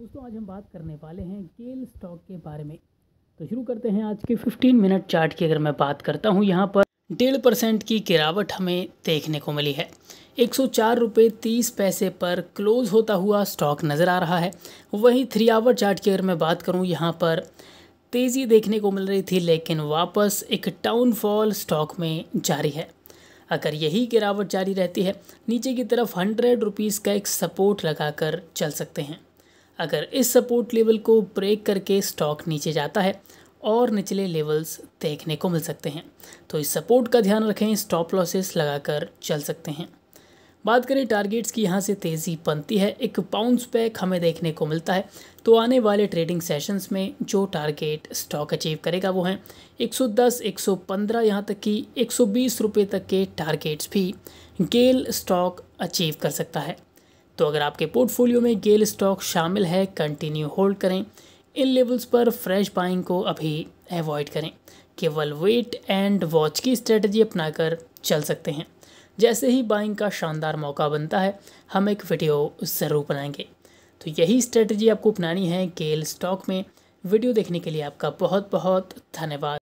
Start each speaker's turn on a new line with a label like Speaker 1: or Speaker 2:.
Speaker 1: दोस्तों आज हम बात करने वाले हैं गेल स्टॉक के बारे में तो शुरू करते हैं आज के 15 मिनट चार्ट की अगर मैं बात करता हूँ यहाँ पर डेढ़ परसेंट की गिरावट हमें देखने को मिली है एक सौ चार रुपये तीस पैसे पर क्लोज़ होता हुआ स्टॉक नज़र आ रहा है वहीं थ्री आवर चार्ट की अगर मैं बात करूँ यहाँ पर तेज़ी देखने को मिल रही थी लेकिन वापस एक डाउनफॉल स्टॉक में जारी है अगर यही गिरावट जारी रहती है नीचे की तरफ हंड्रेड रुपीज़ का एक सपोर्ट लगाकर चल सकते हैं अगर इस सपोर्ट लेवल को ब्रेक करके स्टॉक नीचे जाता है और निचले लेवल्स देखने को मिल सकते हैं तो इस सपोर्ट का ध्यान रखें स्टॉप लॉसेस लगाकर चल सकते हैं बात करें टारगेट्स की यहाँ से तेज़ी बनती है एक बाउंस बैक हमें देखने को मिलता है तो आने वाले ट्रेडिंग सेशंस में जो टारगेट स्टॉक अचीव करेगा वो हैं 110, 115 यहाँ तक कि एक सौ तक के टारगेट्स भी गेल स्टॉक अचीव कर सकता है तो अगर आपके पोर्टफोलियो में गेल स्टॉक शामिल है कंटिन्यू होल्ड करें इन लेवल्स पर फ्रेश बाइंग को अभी अवॉइड करें केवल वेट एंड वॉच की स्ट्रेटजी अपनाकर चल सकते हैं जैसे ही बाइंग का शानदार मौका बनता है हम एक वीडियो ज़रूर बनाएंगे तो यही स्ट्रेटजी आपको अपनानी है गेल स्टॉक में वीडियो देखने के लिए आपका बहुत बहुत धन्यवाद